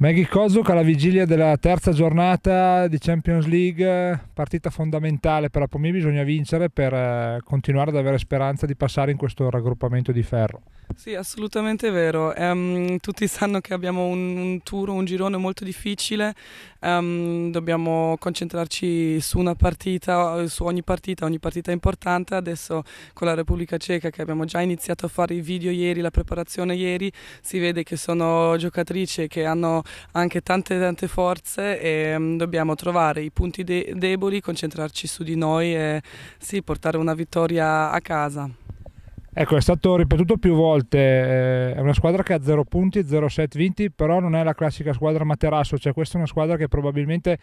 Maggie Kozuk alla vigilia della terza giornata di Champions League, partita fondamentale per la Pomi, bisogna vincere per eh, continuare ad avere speranza di passare in questo raggruppamento di ferro. Sì, assolutamente vero. Um, tutti sanno che abbiamo un, un, tour, un girone molto difficile, um, dobbiamo concentrarci su una partita, su ogni partita, ogni partita è importante. Adesso con la Repubblica Ceca che abbiamo già iniziato a fare i video ieri, la preparazione ieri, si vede che sono giocatrici che hanno anche tante tante forze e um, dobbiamo trovare i punti de deboli, concentrarci su di noi e sì, portare una vittoria a casa. Ecco, è stato ripetuto più volte, eh, è una squadra che ha 0 punti, 0 set vinti, però non è la classica squadra materasso, cioè questa è una squadra che probabilmente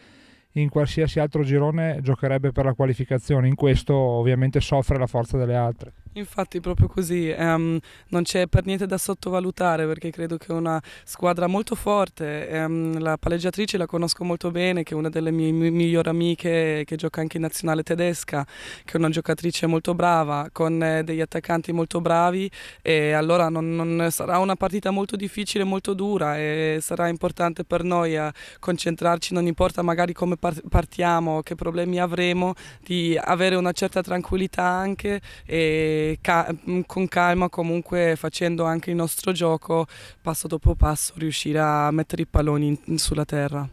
in qualsiasi altro girone giocherebbe per la qualificazione, in questo ovviamente soffre la forza delle altre. Infatti proprio così, um, non c'è per niente da sottovalutare perché credo che è una squadra molto forte, um, la palleggiatrice la conosco molto bene, che è una delle mie migliori amiche che gioca anche in nazionale tedesca, che è una giocatrice molto brava, con eh, degli attaccanti molto bravi e allora non, non sarà una partita molto difficile, molto dura e sarà importante per noi eh, concentrarci, non importa magari come partiamo, che problemi avremo, di avere una certa tranquillità anche. E, ca- mm, con calma comunque facendo anche il nostro gioco passo dopo passo riuscire a mettere i palloni in- sulla terra.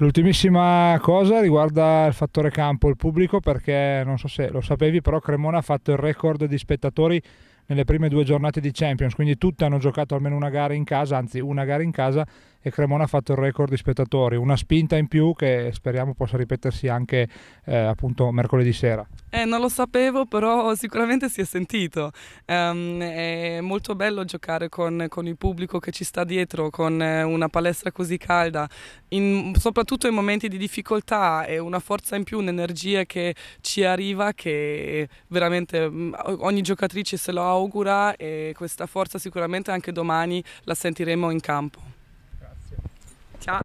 L'ultimissima cosa riguarda il fattore campo, il pubblico, perché non so se lo sapevi, però Cremona ha fatto il record di spettatori nelle prime due giornate di Champions, quindi tutte hanno giocato almeno una gara in casa, anzi una gara in casa e Cremona ha fatto il record di spettatori, una spinta in più che speriamo possa ripetersi anche eh, appunto mercoledì sera. Eh, non lo sapevo, però sicuramente si è sentito. Um, è molto bello giocare con, con, il pubblico che ci sta dietro, con eh, una palestra così calda, in, soprattutto in momenti di difficoltà, è una forza in più, un'energia che ci arriva che veramente mm, ogni giocatrice se lo augura e questa forza sicuramente anche domani la sentiremo in campo.